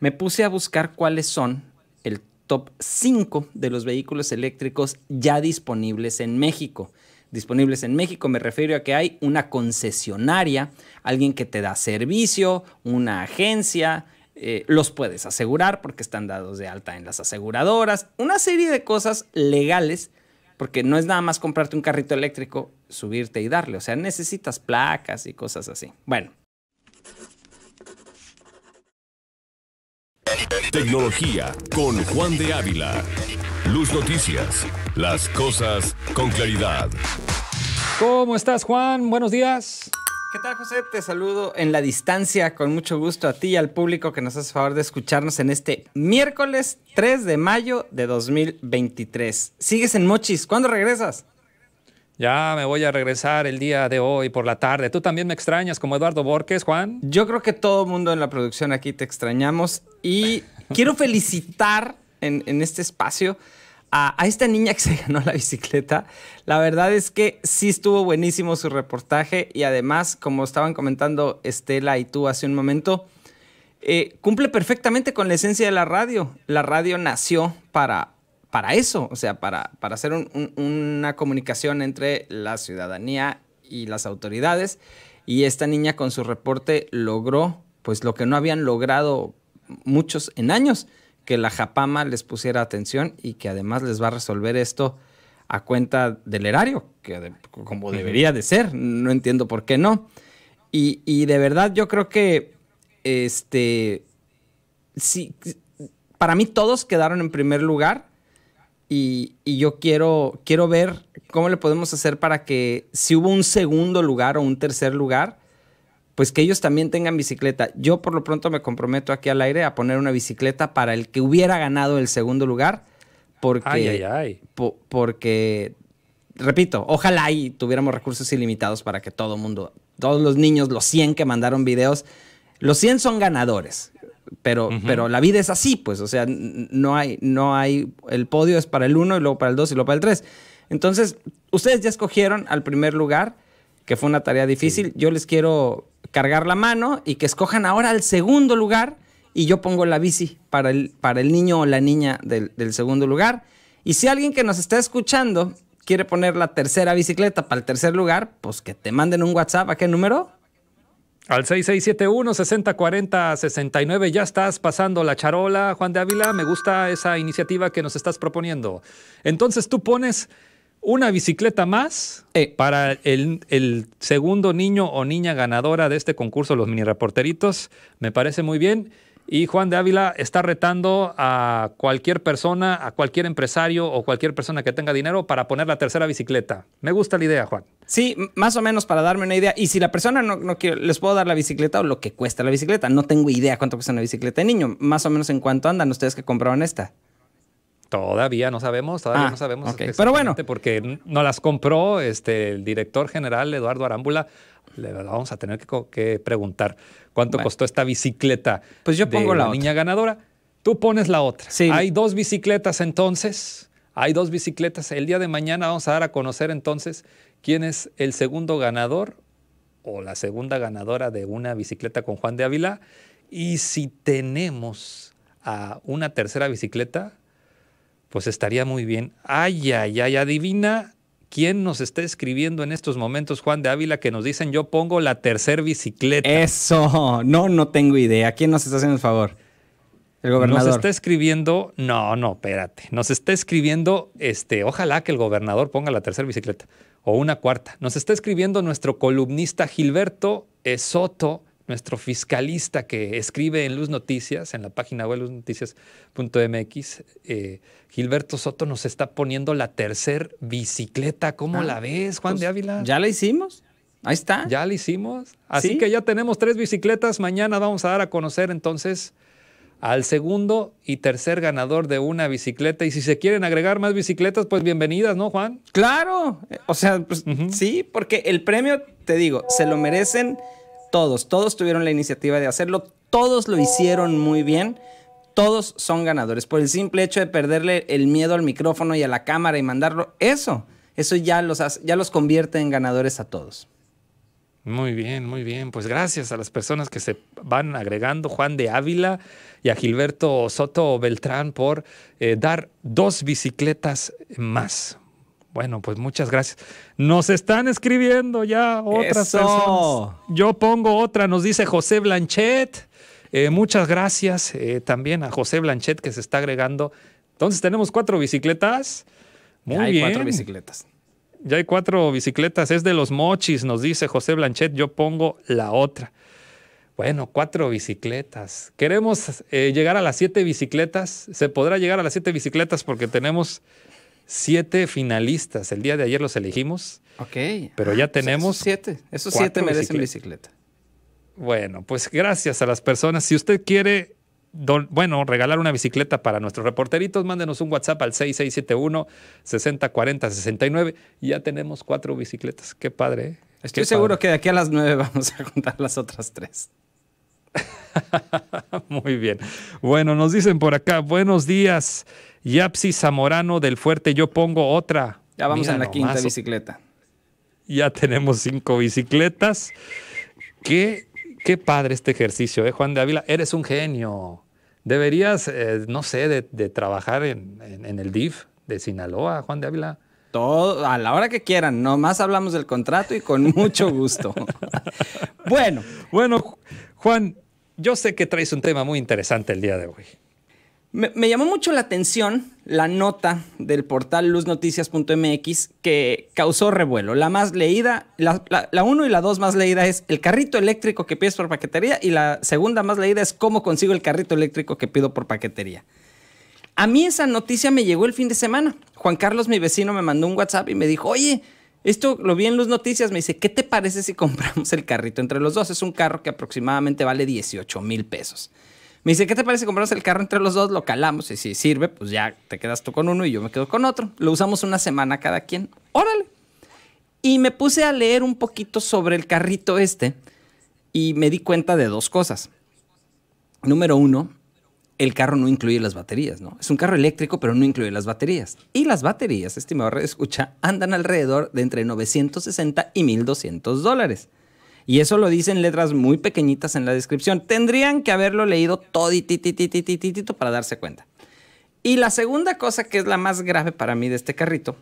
me puse a buscar cuáles son el top 5 de los vehículos eléctricos ya disponibles en México. Disponibles en México me refiero a que hay una concesionaria, alguien que te da servicio, una agencia, eh, los puedes asegurar porque están dados de alta en las aseguradoras, una serie de cosas legales, porque no es nada más comprarte un carrito eléctrico, subirte y darle, o sea, necesitas placas y cosas así. Bueno, Tecnología con Juan de Ávila. Luz Noticias. Las cosas con claridad. ¿Cómo estás, Juan? Buenos días. ¿Qué tal, José? Te saludo en la distancia con mucho gusto a ti y al público que nos hace favor de escucharnos en este miércoles 3 de mayo de 2023. Sigues en Mochis. ¿Cuándo regresas? Ya me voy a regresar el día de hoy por la tarde. ¿Tú también me extrañas como Eduardo Borges, Juan? Yo creo que todo el mundo en la producción aquí te extrañamos y quiero felicitar en, este espacio a, esta niña que se ganó la bicicleta. La verdad es que sí estuvo buenísimo su reportaje y además, como estaban comentando Estela y tú hace un momento, eh, cumple perfectamente con la esencia de la radio. La radio nació para para eso, o sea, para, para hacer una comunicación entre la ciudadanía y las autoridades. Y esta niña con su reporte logró, pues, lo que no habían logrado muchos en años, que la Japama les pusiera atención y que además les va a resolver esto a cuenta del erario, que como debería de ser, no entiendo por qué no. Y, y de verdad yo creo que, este, sí, para mí todos quedaron en primer lugar y, yo quiero, quiero ver cómo le podemos hacer para que si hubo un segundo lugar o un tercer lugar, pues que ellos también tengan bicicleta. Yo por lo pronto me comprometo aquí al aire a poner una bicicleta para el que hubiera ganado el segundo lugar, porque, porque repito, ojalá y tuviéramos recursos ilimitados para que todo mundo, todos los niños, los 100 que mandaron videos, los 100 son ganadores. Pero, pero la vida es así, pues, o sea, no hay, no hay, el podio es para el uno y luego para el dos y luego para el tres. Entonces, ustedes ya escogieron al primer lugar, que fue una tarea difícil. Yo les quiero cargar la mano y que escojan ahora al segundo lugar y yo pongo la bici para el, para el niño o la niña del, del segundo lugar. Y si alguien que nos está escuchando quiere poner la tercera bicicleta para el tercer lugar, pues que te manden un WhatsApp. ¿A qué número? Al 6671-6040-69 ya estás pasando la charola, Juan de Ávila. Me gusta esa iniciativa que nos estás proponiendo. Entonces tú pones una bicicleta más para el, el, segundo niño o niña ganadora de este concurso, los mini reporteritos. Me parece muy bien. Y Juan de Ávila está retando a cualquier persona, a cualquier empresario o cualquier persona que tenga dinero para poner la tercera bicicleta. Me gusta la idea, Juan. Sí, más o menos para darme una idea. Y si la persona no, quiere, les puedo dar la bicicleta o lo que cuesta la bicicleta. No tengo idea cuánto cuesta una bicicleta de niño. Más o menos en cuánto andan ustedes que compraron esta. Todavía no sabemos, todavía ah, no sabemos. Pero bueno. Porque no las compró este, el director general Eduardo Arámbula vamos a tener que, preguntar cuánto costó esta bicicleta. Pues yo pongo la, niña ganadora. Tú pones la otra. Hay dos bicicletas entonces. Hay dos bicicletas. El día de mañana vamos a dar a conocer entonces quién es el segundo ganador o la segunda ganadora de una bicicleta con Juan de Ávila. Y si tenemos a una tercera bicicleta, pues estaría muy bien. Ay, ay, ay, adivina ¿Quién nos está escribiendo en estos momentos, Juan de Ávila, que nos dicen yo pongo la tercera bicicleta? Eso, no, no tengo idea. ¿Quién nos está haciendo el favor? El gobernador. Nos está escribiendo, no, no, espérate. Nos está escribiendo, este, ojalá que el gobernador ponga la tercera bicicleta o una cuarta. Nos está escribiendo nuestro columnista Gilberto Soto nuestro fiscalista que escribe en Luz Noticias, en la página web luznoticias.mx, eh, Gilberto Soto nos está poniendo la tercer bicicleta. ¿Cómo ah, la ves, Juan pues, de Ávila? Ya la hicimos. Ahí está. Ya la hicimos. Así que ya tenemos tres bicicletas. Mañana vamos a dar a conocer entonces al segundo y tercer ganador de una bicicleta. Y si se quieren agregar más bicicletas, pues bienvenidas, ¿no, Juan? Claro. O sea, pues, sí, porque el premio, te digo, se lo merecen todos, todos tuvieron la iniciativa de hacerlo, todos lo hicieron muy bien, todos son ganadores. Por el simple hecho de perderle el miedo al micrófono y a la cámara y mandarlo, eso, eso ya los, ya los convierte en ganadores a todos. Muy bien, muy bien. Pues gracias a las personas que se van agregando, Juan de Ávila y a Gilberto Soto Beltrán por eh, dar dos bicicletas más. Bueno, pues muchas gracias. Nos están escribiendo ya otras personas. Yo pongo otra, nos dice José Blanchet. Eh, muchas gracias eh, también a José Blanchet que se está agregando. Entonces tenemos cuatro bicicletas. Muy ya hay cuatro bicicletas. Ya hay cuatro bicicletas. Es de los mochis, nos dice José Blanchet. Yo pongo la otra. Bueno, cuatro bicicletas. Queremos eh, llegar a las siete bicicletas. Se podrá llegar a las siete bicicletas porque tenemos siete finalistas. El día de ayer los elegimos. Ok. Pero ya ah, tenemos. siete. Esos siete merecen bicicleta. bicicleta. Bueno, pues gracias a las personas. Si usted quiere bueno, regalar una bicicleta para nuestros reporteritos, mándenos un WhatsApp al 6671-6040-69. Ya tenemos cuatro bicicletas. Qué padre. ¿eh? Estoy seguro que de aquí a las nueve vamos a contar las otras tres. Muy bien. Bueno, nos dicen por acá, buenos días. Yapsi Zamorano del Fuerte, yo pongo otra. Ya vamos a la quinta bicicleta. Ya tenemos cinco bicicletas. Qué, qué padre este ejercicio, ¿eh? Juan de Ávila? Eres un genio. Deberías, eh, no sé, de, trabajar en, el DIF de Sinaloa, Juan de Ávila. Todo, a la hora que quieran, nomás hablamos del contrato y con mucho gusto. bueno. Bueno, Juan, yo sé que traes un tema muy interesante el día de hoy. Me, llamó mucho la atención la nota del portal luznoticias.mx que causó revuelo. La más leída, la uno y la dos más leída es el carrito eléctrico que pides por paquetería y la segunda más leída es cómo consigo el carrito eléctrico que pido por paquetería. A mí esa noticia me llegó el fin de semana. Juan Carlos, mi vecino, me mandó un WhatsApp y me dijo, oye, esto lo vi en Luz Noticias, me dice, ¿qué te parece si compramos el carrito entre los dos? Es un carro que aproximadamente vale 18 mil pesos. Me dice, ¿qué te parece? Compramos el carro entre los dos, lo calamos y si sirve, pues ya te quedas tú con uno y yo me quedo con otro. Lo usamos una semana cada quien. Órale. Y me puse a leer un poquito sobre el carrito este y me di cuenta de dos cosas. Número uno, el carro no incluye las baterías, ¿no? Es un carro eléctrico, pero no incluye las baterías. Y las baterías, estimado escucha, andan alrededor de entre 960 y 1200 dólares. Y eso lo dicen letras muy pequeñitas en la descripción. Tendrían que haberlo leído todititititito para darse cuenta. Y la segunda cosa que es la más grave para mí de este carrito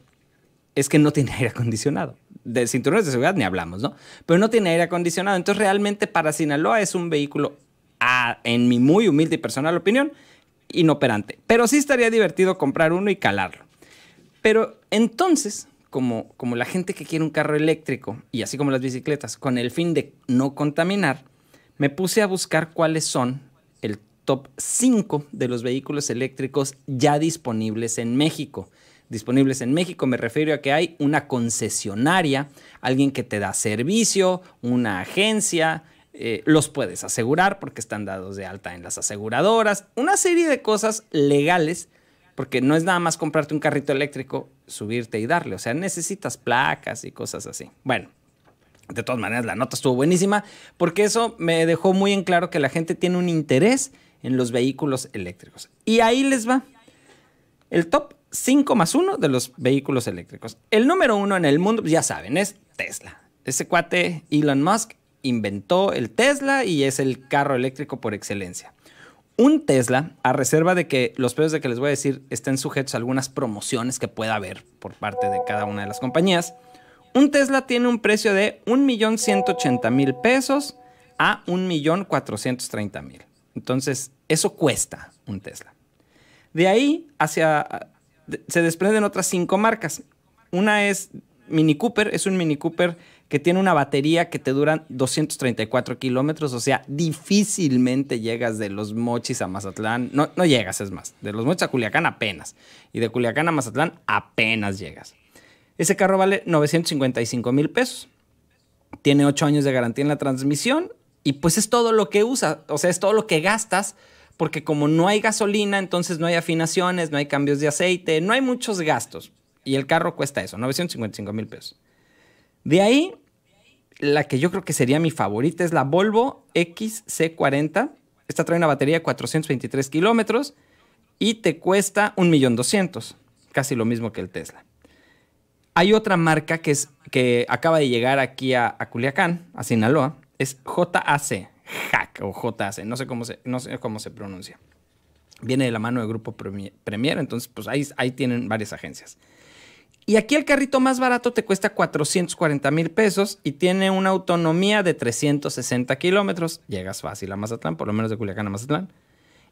es que no tiene aire acondicionado. De cinturones de seguridad ni hablamos, ¿no? Pero no tiene aire acondicionado. Entonces realmente para Sinaloa es un vehículo, en mi muy humilde y personal opinión, inoperante. Pero sí estaría divertido comprar uno y calarlo. Pero entonces como, la gente que quiere un carro eléctrico y así como las bicicletas, con el fin de no contaminar, me puse a buscar cuáles son el top 5 de los vehículos eléctricos ya disponibles en México. Disponibles en México me refiero a que hay una concesionaria, alguien que te da servicio, una agencia, eh, los puedes asegurar porque están dados de alta en las aseguradoras, una serie de cosas legales, porque no es nada más comprarte un carrito eléctrico subirte y darle. O sea, necesitas placas y cosas así. Bueno, de todas maneras, la nota estuvo buenísima porque eso me dejó muy en claro que la gente tiene un interés en los vehículos eléctricos. Y ahí les va el top 5 más 1 de los vehículos eléctricos. El número 1 en el mundo, pues ya saben, es Tesla. Ese cuate Elon Musk inventó el Tesla y es el carro eléctrico por excelencia un Tesla, a reserva de que los precios de que les voy a decir estén sujetos a algunas promociones que pueda haber por parte de cada una de las compañías, un Tesla tiene un precio de 1.180.000 pesos a 1.430.000. Entonces, eso cuesta un Tesla. De ahí hacia se desprenden otras cinco marcas. Una es Mini Cooper, es un Mini Cooper que tiene una batería que te duran 234 kilómetros, o sea, difícilmente llegas de los mochis a Mazatlán, no, no llegas, es más, de los mochis a Culiacán apenas, y de Culiacán a Mazatlán apenas llegas. Ese carro vale 955 mil pesos, tiene 8 años de garantía en la transmisión, y pues es todo lo que usa, o sea, es todo lo que gastas porque como no hay gasolina, entonces no hay afinaciones, no hay cambios de aceite, no hay muchos gastos. Y el carro cuesta eso, 955 mil pesos. De ahí, la que yo creo que sería mi favorita es la Volvo XC40. Esta trae una batería de 423 kilómetros y te cuesta 1.200.000, casi lo mismo que el Tesla. Hay otra marca que, es, que acaba de llegar aquí a, Culiacán, a Sinaloa, es JAC, JAC o JAC, no sé cómo se, no sé cómo se pronuncia. Viene de la mano del grupo Premier, entonces pues ahí, ahí tienen varias agencias. Y aquí el carrito más barato te cuesta 440 mil pesos y tiene una autonomía de 360 kilómetros. Llegas fácil a Mazatlán, por lo menos de Culiacán a Mazatlán.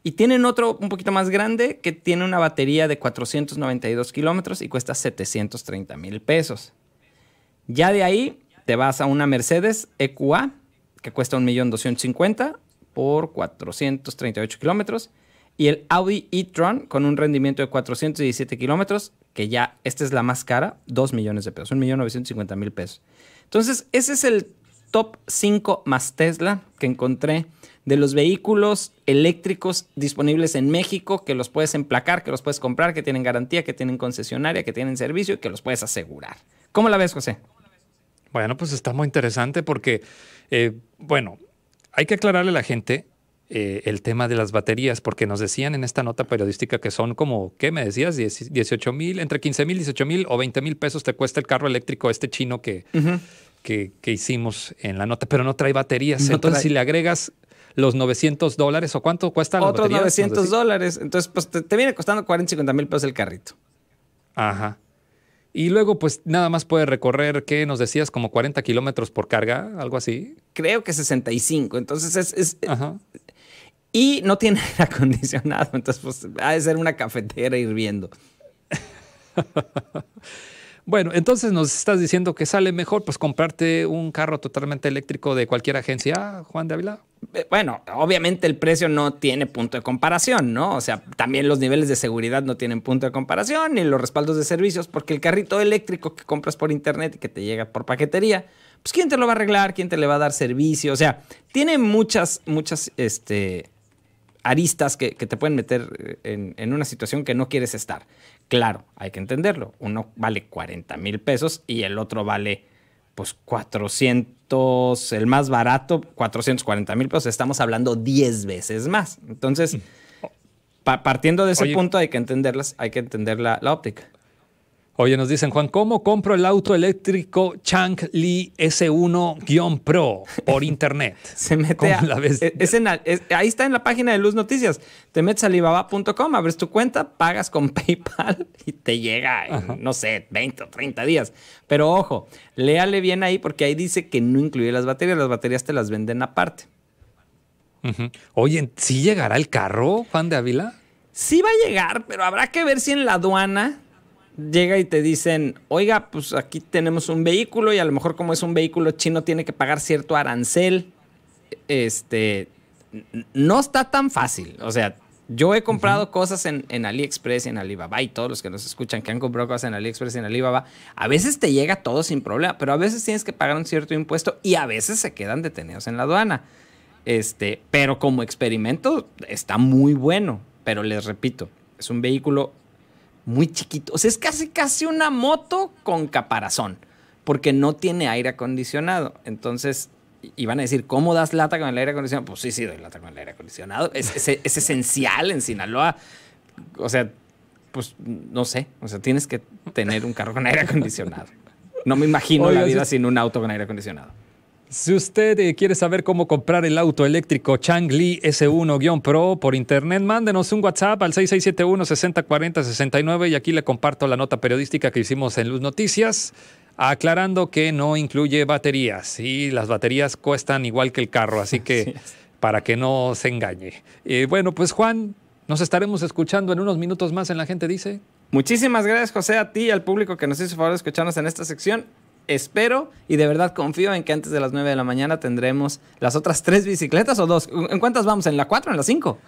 Y tienen otro un poquito más grande que tiene una batería de 492 kilómetros y cuesta 730 mil pesos. Ya de ahí te vas a una Mercedes EQA que cuesta 1.250.000 por 438 kilómetros y el Audi e-tron con un rendimiento de 417 kilómetros que ya esta es la más cara, 2 millones de pesos, 1.950.000 pesos. Entonces, ese es el top 5 más Tesla que encontré de los vehículos eléctricos disponibles en México, que los puedes emplacar, que los puedes comprar, que tienen garantía, que tienen concesionaria, que tienen servicio y que los puedes asegurar. ¿Cómo la ves, José? Bueno, pues está muy interesante porque, eh, bueno, hay que aclararle a la gente eh, el tema de las baterías, porque nos decían en esta nota periodística que son como, ¿qué me decías? 18 mil, entre 15 mil, 18 mil o 20 mil pesos te cuesta el carro eléctrico este chino que, que, hicimos en la nota, pero no trae baterías. Entonces, si le agregas los 900 dólares o cuánto cuesta la Otros 900 dólares. Entonces, pues te, viene costando 40, 50 mil pesos el carrito. Ajá. Y luego, pues nada más puede recorrer, ¿qué nos decías? Como 40 kilómetros por carga, algo así. Creo que 65. Entonces, es, es y no tiene aire acondicionado, entonces pues ha de ser una cafetera hirviendo. bueno, entonces nos estás diciendo que sale mejor pues comprarte un carro totalmente eléctrico de cualquier agencia, Juan de Ávila. Eh, bueno, obviamente el precio no tiene punto de comparación, ¿no? O sea, también los niveles de seguridad no tienen punto de comparación, ni los respaldos de servicios, porque el carrito eléctrico que compras por internet y que te llega por paquetería, pues ¿quién te lo va a arreglar? ¿Quién te le va a dar servicio? O sea, tiene muchas, muchas, este, aristas que, te pueden meter eh, en, una situación que no quieres estar. Claro, hay que entenderlo. Uno vale 40 mil pesos y el otro vale pues 400, el más barato, 440 mil pesos. Estamos hablando 10 veces más. Entonces, mm. partiendo de ese punto hay que entenderlas, hay que entender la óptica. Oye, nos dicen, Juan, ¿cómo compro el auto eléctrico Chang Li S1-Pro por internet? Se mete a, la vez. E-, ahí está en la página de Luz Noticias. Te metes a alibaba.com, abres tu cuenta, pagas con PayPal y te llega, no sé, 20 o 30 días. Pero ojo, léale bien ahí porque ahí dice que no incluye las baterías. Las baterías te las venden aparte. Oye, ¿sí llegará el carro, Juan de Ávila? Sí va a llegar, pero habrá que ver si en la aduana llega y te dicen, oiga, pues aquí tenemos un vehículo y a lo mejor como es un vehículo chino tiene que pagar cierto arancel, este, no está tan fácil. O sea, yo he comprado cosas en, en, AliExpress y en Alibaba y todos los que nos escuchan que han comprado cosas en AliExpress y en Alibaba, a veces te llega todo sin problema, pero a veces tienes que pagar un cierto impuesto y a veces se quedan detenidos en la aduana. Este, pero como experimento está muy bueno, pero les repito, es un vehículo muy chiquito. O sea, es casi, casi una moto con caparazón, porque no tiene aire acondicionado. Entonces, iban a decir, ¿cómo das lata con el aire acondicionado? Pues sí, sí, doy lata con el aire acondicionado. Es, esencial en Sinaloa. O sea, pues no sé. O sea, tienes que tener un carro con aire acondicionado. No me imagino la vida sin un auto con aire acondicionado. Si usted eh, quiere saber cómo comprar el auto eléctrico Changli S1-Pro por internet, mándenos un WhatsApp al 6671-6040-69 y aquí le comparto la nota periodística que hicimos en Luz Noticias, aclarando que no incluye baterías y las baterías cuestan igual que el carro, así que para que no se engañe. Eh, bueno, pues Juan, nos estaremos escuchando en unos minutos más en La Gente Dice. Muchísimas gracias, José, a ti y al público que nos hizo favor de escucharnos en esta sección espero y de verdad confío en que antes de las 9 de la mañana tendremos las otras tres bicicletas o dos. ¿En cuántas vamos? ¿En la 4 en la 5?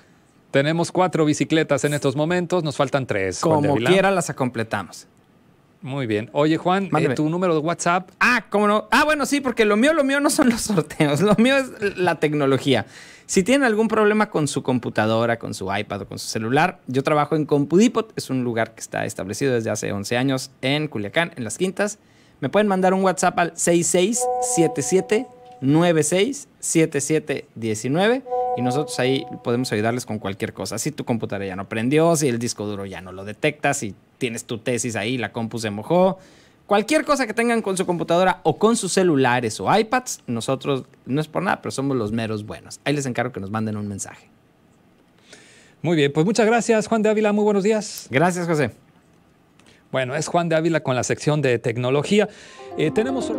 Tenemos cuatro bicicletas en estos momentos, nos faltan tres. Como quiera las completamos. Muy bien. Oye, Juan, eh, tu número de WhatsApp. Ah, cómo no. Ah, bueno, sí, porque lo mío, lo mío no son los sorteos, lo mío es la tecnología. Si tienen algún problema con su computadora, con su iPad o con su celular, yo trabajo en Compudipot, es un lugar que está establecido desde hace 11 años en Culiacán, en Las Quintas. Me pueden mandar un WhatsApp al 6677 y nosotros ahí podemos ayudarles con cualquier cosa. Si tu computadora ya no prendió, si el disco duro ya no lo detecta, si tienes tu tesis ahí, la compu se mojó. Cualquier cosa que tengan con su computadora o con sus celulares o iPads, nosotros no es por nada, pero somos los meros buenos. Ahí les encargo que nos manden un mensaje. Muy bien, pues muchas gracias Juan de Ávila, muy buenos días. Gracias José. Bueno, es Juan de Ávila con la sección de tecnología. Eh, tenemos.